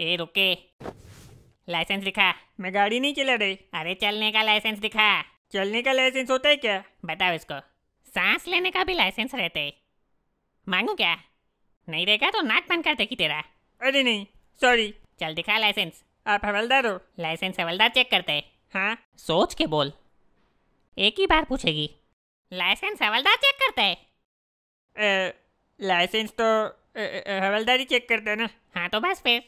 ए रुके लाइसेंस दिखा मैं गाड़ी नहीं चला रही अरे चलने का लाइसेंस दिखा चलने का लाइसेंस होता है क्या बताओ इसको सांस लेने का भी लाइसेंस रहते है मांगू क्या नहीं रहेगा तो नाक बंद कर देगी तेरा अरे नहीं सॉरी चल दिखा लाइसेंस आप हवलदार हो लाइसेंस हवलदार चेक करते है हाँ सोच के बोल एक ही बार पूछेगी लाइसेंस हवलदार चेक करते है लाइसेंस तो हवलदार ही चेक करते है ना हाँ तो बस फिर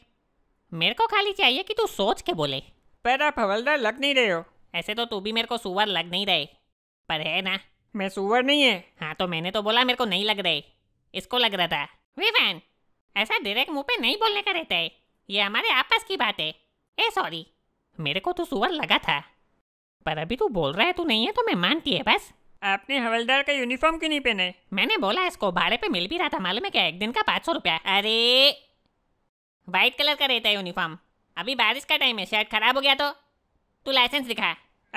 मेरे को खाली चाहिए कि तू सोच के बोले पर आप हवलदार लग नहीं रहे हो ऐसे तो तू भी मेरे को सुवर लग नहीं रहे पर है ना मैं सुवर नहीं है हाँ तो मैंने तो बोला मेरे को नहीं लग रहे इसको लग रहा था विवेन ऐसा डायरेक्ट मुंह पे नहीं बोलने का रहता है ये हमारे आपस की बात है ए सॉरी मेरे को तो सुअर लगा था पर अभी तू बोल रहा है तू नहीं है तो मैं मानती है बस आपने हवलदार का यूनिफॉर्म क्यों नहीं पहने मैंने बोला इसको भाड़े पे मिल भी रहा था मालूम है क्या एक दिन का पाँच सौ रुपया अरे वाइट कलर का रहता है यूनिफॉर्म अभी बारिश का टाइम है शर्ट खराब हो गया तो तू लाइसेंस दिखा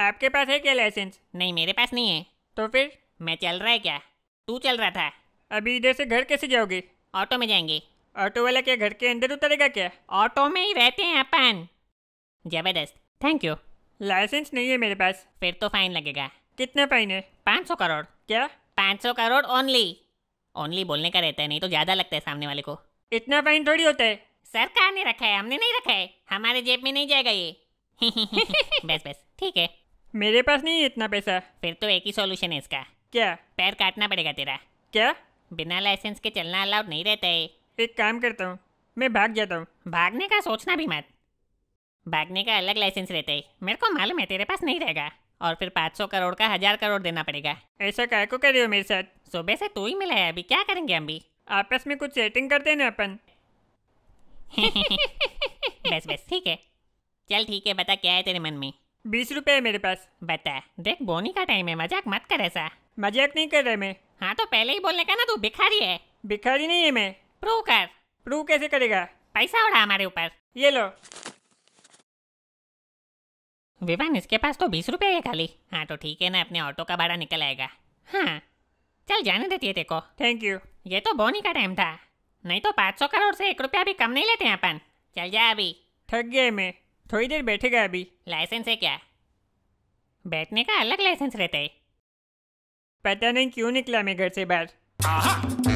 आपके पास है क्या लाइसेंस नहीं मेरे पास नहीं है तो फिर मैं चल रहा है क्या तू चल रहा था अभी इधर से घर कैसे जाओगे ऑटो में जाएंगे ऑटो वाला क्या घर के अंदर उतरेगा क्या ऑटो में ही रहते हैं अपन जबरदस्त थैंक यू लाइसेंस नहीं है मेरे पास फिर तो फाइन लगेगा कितना फाइन है पाँच सौ करोड़ क्या पाँच सौ करोड़ ओनली ओनली बोलने का रहता है नहीं तो ज़्यादा लगता है सामने वाले को इतना फाइन थोड़ी होता है सरकार ने रखा है हमने नहीं रखा है हमारे जेब में नहीं जाएगा ये बस बस ठीक है मेरे पास नहीं है इतना पैसा फिर तो एक ही सॉल्यूशन है इसका क्या पैर काटना पड़ेगा तेरा क्या बिना लाइसेंस के चलना अलाउड नहीं रहता है एक काम करता हूँ मैं भाग जाता हूँ भागने का सोचना भी मत भागने का अलग लाइसेंस रहता है मेरे को मालूम है तेरे पास नहीं रहेगा और फिर 500 करोड़ का हजार करोड़ देना पड़ेगा ऐसा काय को कर रहे हो मेरे साथ सुबह से तू ही मिला है अभी क्या करेंगे हम भी आपस में कुछ सेटिंग करते हैं ना अपन बस बस ठीक है चल ठीक है बता क्या है तेरे मन में बीस रुपए है मेरे पास बता देख बोनी का टाइम है मजाक मत कर ऐसा मजाक नहीं कर रहा मैं हाँ तो पहले ही बोलने का ना तू भिखारी है भिखारी नहीं है मैं प्रूव कर प्रूव कैसे करेगा पैसा उड़ा हमारे ऊपर ये लो विवान इसके पास तो बीस रुपए है खाली हाँ तो ठीक है ना अपने ऑटो का भाड़ा निकल आएगा हाँ चल जाने देती है तेको थैंक यू ये तो बोनी का टाइम था नहीं तो पाँच सौ करोड़ से एक रुपया भी कम नहीं लेते हैं अपन चल जा अभी थक गए मैं थोड़ी देर बैठेगा अभी लाइसेंस है क्या बैठने का अलग लाइसेंस रहता है पता नहीं क्यों निकला मैं घर से बाहर